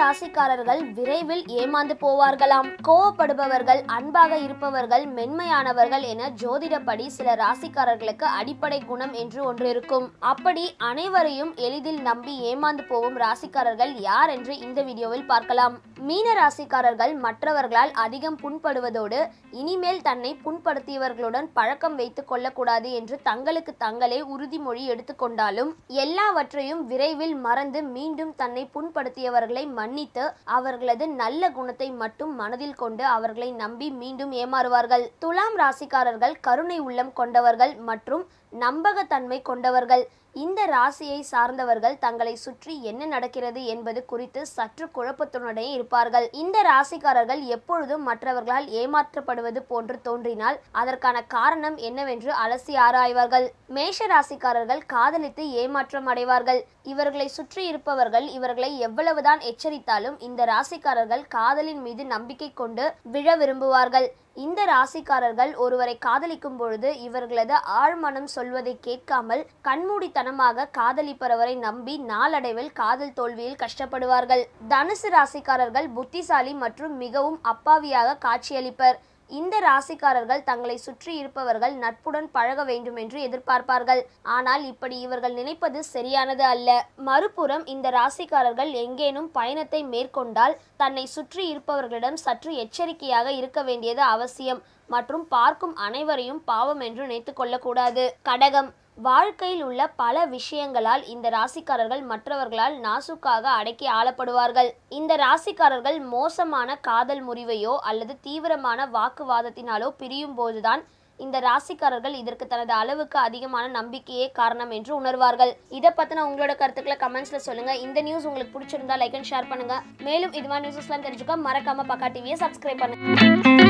ராசிக்காரர்கள் விரைவில் ஏமாந்து போவார்களாம் கோவப்படுபவர்கள் அன்பாக இருப்பவர்கள் மென்மையானவர்கள் என ஜோதிடப்படி சில ராசிக்காரர்களுக்கு அடிப்படை குணம் என்று ஒன்று இருக்கும் அப்படி அனைவரையும் எளிதில் நம்பி ஏமாந்து போகும் ராசிக்காரர்கள் யார் என்று இந்த வீடியோவில் பார்க்கலாம் மீன ராசிக்காரர்கள் மற்றவர்களால் அதிகம் புண்படுவதோடு இனிமேல் தன்னை புண்படுத்தியவர்களுடன் பழக்கம் வைத்துக் கொள்ளக்கூடாது என்று தங்களுக்கு தங்களே உறுதிமொழி எடுத்துக்கொண்டாலும் எல்லாவற்றையும் விரைவில் மறந்து மீண்டும் தன்னை புண்படுத்தியவர்களை மன்னித்து அவர்களது நல்ல குணத்தை மட்டும் மனதில் கொண்டு அவர்களை நம்பி மீண்டும் ஏமாறுவார்கள் துலாம் ராசிக்காரர்கள் கருணை உள்ளம் கொண்டவர்கள் மற்றும் நம்பகத்தன்மை கொண்டவர்கள் இந்த ராசியை சார்ந்தவர்கள் தங்களை சுற்றி என்ன நடக்கிறது என்பது குறித்து சற்று குழப்பத்துடனே இருப்பார்கள் இந்த ராசிக்காரர்கள் எப்பொழுதும் மற்றவர்களால் ஏமாற்றப்படுவது போன்று தோன்றினால் அதற்கான காரணம் என்னவென்று அலசி ஆராய்வார்கள் மேஷ ராசிக்காரர்கள் காதலித்து ஏமாற்றம் அடைவார்கள் இவர்களை சுற்றி இருப்பவர்கள் இவர்களை எவ்வளவுதான் எச்சரித்தாலும் இந்த ராசிக்காரர்கள் காதலின் மீது நம்பிக்கை கொண்டு விழ விரும்புவார்கள் இந்த ராசிக்காரர்கள் ஒருவரை காதலிக்கும் பொழுது இவர்களது ஆழ்மனம் சொல்வதை கேட்காமல் கண்மூடித்தனமாக காதலிப்பவரை நம்பி நாளடைவில் காதல் தோல்வியில் கஷ்டப்படுவார்கள் தனுசு ராசிக்காரர்கள் புத்திசாலி மற்றும் மிகவும் அப்பாவியாக காட்சியளிப்பர் இந்த ராசிக்காரர்கள் தங்களை சுற்றி இருப்பவர்கள் நட்புடன் பழக வேண்டும் என்று எதிர்பார்ப்பார்கள் ஆனால் இப்படி இவர்கள் நினைப்பது சரியானது அல்ல மறுபுறம் இந்த ராசிக்காரர்கள் எங்கேனும் பயணத்தை மேற்கொண்டால் தன்னை சுற்றி இருப்பவர்களிடம் சற்று எச்சரிக்கையாக இருக்க வேண்டியது அவசியம் மற்றும் பார்க்கும் அனைவரையும் பாவம் என்று நினைத்து கொள்ளக்கூடாது கடகம் வாழ்க்கையில் உள்ள பல விஷயங்களால் இந்த ராசிக்காரர்கள் மற்றவர்களால் நாசுக்காக அடக்கி ஆளப்படுவார்கள் இந்த ராசிக்காரர்கள் மோசமான காதல் முறிவையோ அல்லது தீவிரமான வாக்குவாதத்தினாலோ பிரியும் போதுதான் இந்த ராசிக்காரர்கள் இதற்கு தனது அளவுக்கு அதிகமான நம்பிக்கையே காரணம் என்று உணர்வார்கள் இதை பற்றின உங்களோட கருத்துக்களை கமெண்ட்ஸில் சொல்லுங்கள் இந்த நியூஸ் உங்களுக்கு பிடிச்சிருந்தா லைக் அண்ட் ஷேர் பண்ணுங்கள் மேலும் இது மாதிரி நியூஸஸ்லாம் தெரிஞ்சுக்க மறக்காம பக்கா டிவியை சப்ஸ்கிரைப் பண்ணுங்க